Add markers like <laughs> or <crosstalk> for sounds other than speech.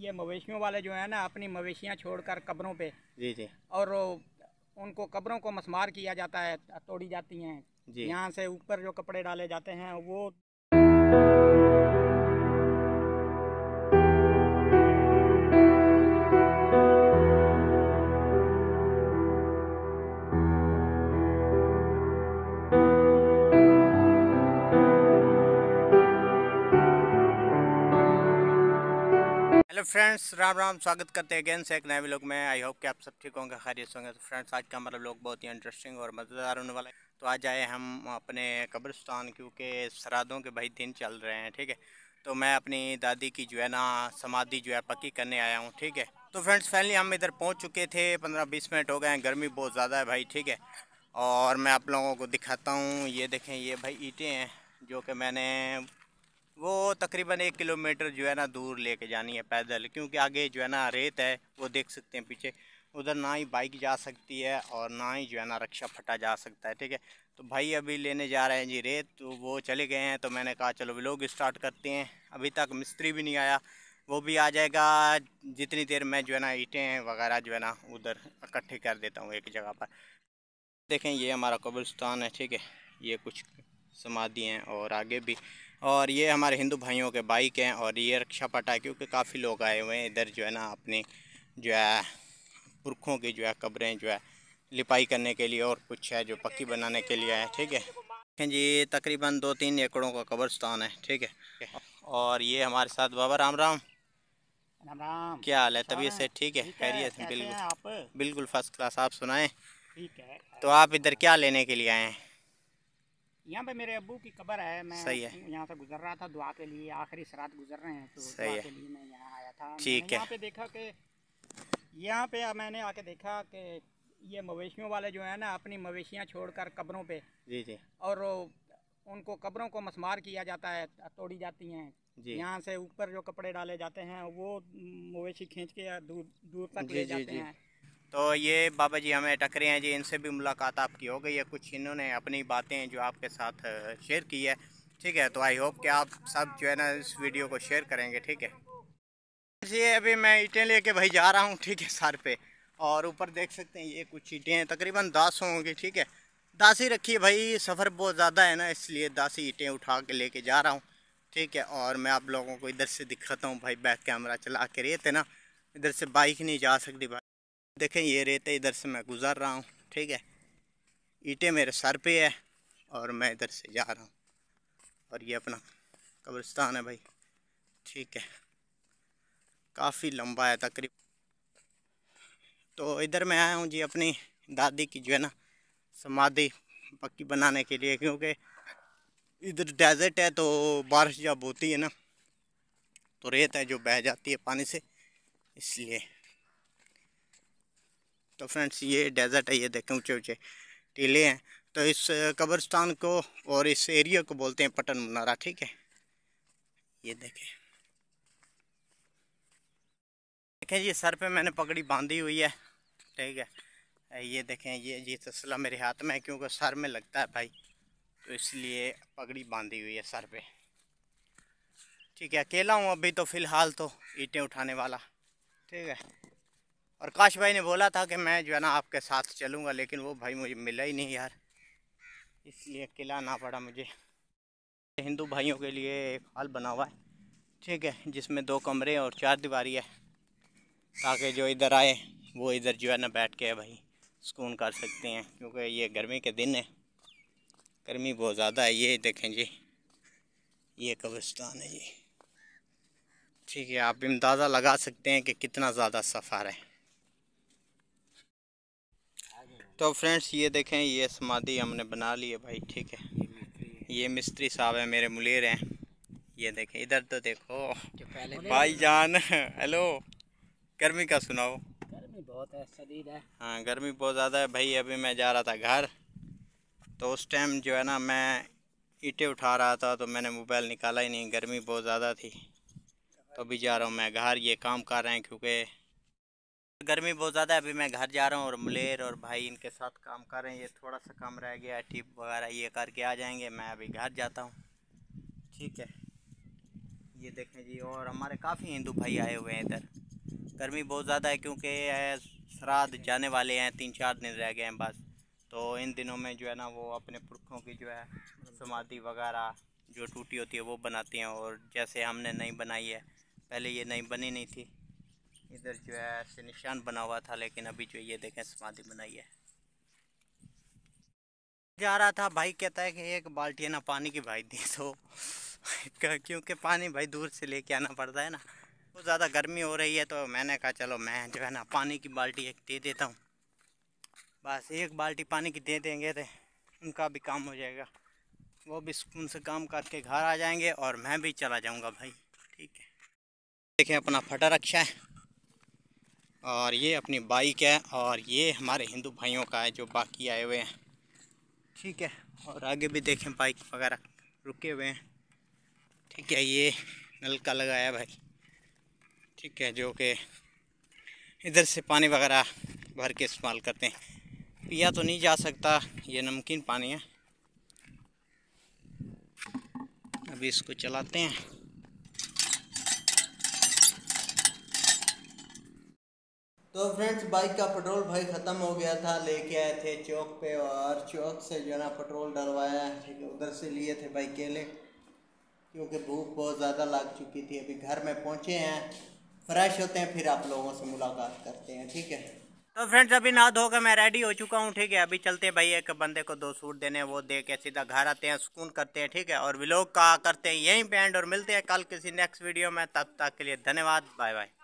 ये मवेशियों वाले जो है ना अपनी मवेशियाँ छोड़कर कब्रों पे जी जी और उनको कब्रों को मसमार किया जाता है तोड़ी जाती हैं यहाँ से ऊपर जो कपड़े डाले जाते हैं वो हेलो फ्रेंड्स राम राम स्वागत करते हैं अगेन से एक नए ब्लॉग में आई होप कि आप सब ठीक होंगे खैरियत होंगे तो फ्रेंड्स आज का हमारा ब्लॉग बहुत ही इंटरेस्टिंग और मज़ेदार होने वाला है तो आज आए हम अपने कब्रिस्तान क्योंकि सरादों के भाई दिन चल रहे हैं ठीक है तो मैं अपनी दादी की जो है ना समाधि जो है पक्की करने आया हूँ ठीक है तो फ्रेंड्स फाइनली हम इधर पहुँच चुके थे पंद्रह बीस मिनट हो गए हैं गर्मी बहुत ज़्यादा है भाई ठीक है और मैं आप लोगों को दिखाता हूँ ये देखें ये भाई ईटें हैं जो कि मैंने वो तकरीबन एक किलोमीटर जो है ना दूर लेके जानी है पैदल क्योंकि आगे जो है ना रेत है वो देख सकते हैं पीछे उधर ना ही बाइक जा सकती है और ना ही जो है ना रक्षा फटा जा सकता है ठीक है तो भाई अभी लेने जा रहे हैं जी रेत तो वो चले गए हैं तो मैंने कहा चलो लोग स्टार्ट करते हैं अभी तक मिस्त्री भी नहीं आया वो भी आ जाएगा जितनी देर मैं जो है ना ईटें वगैरह जो है ना उधर इकट्ठे कर देता हूँ एक जगह पर देखें ये हमारा कब्रिस्तान है ठीक है ये कुछ समाधि हैं और आगे भी और ये हमारे हिंदू भाइयों के बाइक हैं और ये रक्षा पटा क्योंकि काफ़ी लोग आए हुए हैं इधर जो है ना अपने जो है पुरखों की जो है कब्रें जो है लिपाई करने के लिए और कुछ है जो पक्की बनाने के लिए है ठीक है जी तकरीबन दो तीन एकड़ों का कब्रस्तान है ठीक है और ये हमारे साथ बाबा राम राम राम राम क्या हाल है तबीयत से ठीक है खैरियत बिल्कुल बिल्कुल फर्स्ट क्लास आप सुनाएं ठीक है तो आप इधर क्या लेने के लिए आए हैं यहाँ पे मेरे अबू की कब्र है मैं सही है यहाँ से गुजर रहा था दुआ के लिए आखिरी सरात गुजर रहे हैं तो दुआ है। के लिए मैं यहाँ आया था ठीक है यहाँ पे देखा कि यहाँ पे मैंने आके देखा कि ये मवेशियों वाले जो है ना अपनी मवेशियाँ छोड़कर कब्रों पे जी जी और उनको कब्रों को मसमार किया जाता है तोड़ी जाती हैं यहाँ से ऊपर जो कपड़े डाले जाते हैं वो मवेशी खींच के दूर दूर तक ले जाते हैं तो ये बाबा जी हमें टकरे हैं जी इनसे भी मुलाकात आपकी हो गई है कुछ इन्होंने अपनी बातें जो आपके साथ शेयर की है ठीक है तो आई होप कि आप सब जो है ना इस वीडियो को शेयर करेंगे ठीक है जी अभी मैं ईटें लेके भाई जा रहा हूँ ठीक है सर पे और ऊपर देख सकते हैं ये कुछ ईटें हैं तकरीबन दस होंगी ठीक है ही रखी है भाई सफ़र बहुत ज़्यादा है ना इसलिए दासी ईटें उठा के लेके जा रहा हूँ ठीक है और मैं आप लोगों को इधर से दिखाता हूँ भाई बैक कैमरा चला के रेत ना इधर से बाइक नहीं जा सकती भाई देखें ये रेत इधर से मैं गुज़र रहा हूँ ठीक है ईटे मेरे सर पे है और मैं इधर से जा रहा हूँ और ये अपना कब्रिस्तान है भाई ठीक है काफ़ी लंबा है तकरीब तो इधर मैं आया हूँ जी अपनी दादी की जो है ना समाधि पक्की बनाने के लिए क्योंकि इधर डेजर्ट है तो बारिश जब होती है ना तो रेत है जो बह जाती है पानी से इसलिए तो फ्रेंड्स ये डेजर्ट है ये देखें ऊँचे ऊँचे टीले हैं तो इस कब्रस्तान को और इस एरिया को बोलते हैं पटन मुनारा ठीक है ये देखें देखें जी सर पे मैंने पगड़ी बांधी हुई है ठीक है ये देखें ये जी तसला मेरे हाथ में है क्योंकि सर में लगता है भाई तो इसलिए पगड़ी बांधी हुई है सर पे ठीक है अकेला हूँ अभी तो फ़िलहाल तो ईंटें उठाने वाला ठीक है और काश भाई ने बोला था कि मैं जो है ना आपके साथ चलूँगा लेकिन वो भाई मुझे मिला ही नहीं यार इसलिए किला ना पड़ा मुझे हिंदू भाइयों के लिए एक हॉल बना हुआ है ठीक है जिसमें दो कमरे और चार दीवारी है ताकि जो इधर आए वो इधर जो है ना बैठ के भाई सुकून कर सकते हैं क्योंकि ये गर्मी के दिन है गर्मी बहुत ज़्यादा है ये देखें जी ये कब्रिस्तान है जी ठीक है आप अंदाज़ा लगा सकते हैं कि कितना ज़्यादा सफ़र है तो फ्रेंड्स ये देखें ये समाधि हमने बना ली है भाई ठीक है ये मिस्त्री साहब है मेरे मुलेर हैं ये देखें इधर तो देखो भाई जान हेलो गर्मी का सुनाओ गर्मी बहुत है शरीर है हाँ गर्मी बहुत ज़्यादा है भाई अभी मैं जा रहा था घर तो उस टाइम जो है ना मैं ईटे उठा रहा था तो मैंने मोबाइल निकाला ही नहीं गर्मी बहुत ज़्यादा थी तो अभी जा रहा हूँ मैं घर ये काम कर रहे हैं क्योंकि गर्मी बहुत ज़्यादा है अभी मैं घर जा रहा हूँ और मलेर और भाई इनके साथ काम कर रहे हैं ये थोड़ा सा काम रह गया है टिप वगैरह ये करके आ जाएंगे मैं अभी घर जाता हूँ ठीक है ये देखें जी और हमारे काफ़ी हिंदू भाई आए हुए हैं इधर गर्मी बहुत ज़्यादा है क्योंकि श्राद्ध जाने वाले हैं तीन चार दिन रह गए हैं बस तो इन दिनों में जो है ना वो अपने पुरखों की जो है समाधि वगैरह जो टूटी होती है वो बनाती हैं और जैसे हमने नहीं बनाई है पहले ये नहीं बनी नहीं थी इधर जो है ऐसे निशान बना हुआ था लेकिन अभी जो ये देखें समाधि बनाई है जा रहा था भाई कहता है कि एक बाल्टी है ना पानी की भाई दी तो <laughs> क्योंकि पानी भाई दूर से लेके आना पड़ता है ना बहुत तो ज़्यादा गर्मी हो रही है तो मैंने कहा चलो मैं जो है ना पानी की बाल्टी एक दे देता हूँ बस एक बाल्टी पानी की दे देंगे तो उनका भी काम हो जाएगा वो भी सुकून से काम करके घर आ जाएंगे और मैं भी चला जाऊँगा भाई ठीक है देखें अपना फटा रक्षा है और ये अपनी बाइक है और ये हमारे हिंदू भाइयों का है जो बाकी आए हुए हैं ठीक है और आगे भी देखें बाइक वगैरह रुके हुए हैं ठीक है ये नलका लगाया भाई ठीक है जो कि इधर से पानी वगैरह भर के इस्तेमाल करते हैं पिया तो नहीं जा सकता ये नमकीन पानी है अभी इसको चलाते हैं तो फ्रेंड्स बाइक का पेट्रोल भाई ख़त्म हो गया था लेके आए थे चौक पे और चौक से जो है ना पेट्रोल डलवाया ठीक है उधर से लिए थे भाई केले क्योंकि भूख बहुत ज़्यादा लग चुकी थी अभी घर में पहुँचे हैं फ्रेश होते हैं फिर आप लोगों से मुलाकात करते हैं ठीक है तो फ्रेंड्स अभी ना धोकर मैं रेडी हो चुका हूँ ठीक है अभी चलते हैं भाई एक बंदे को दो सूट देने वो दे के सीधा घर आते हैं सुकून करते हैं ठीक है और विलोक का करते हैं यहीं पे एंड और मिलते हैं कल किसी नेक्स्ट वीडियो में तब तक के लिए धन्यवाद बाय बाय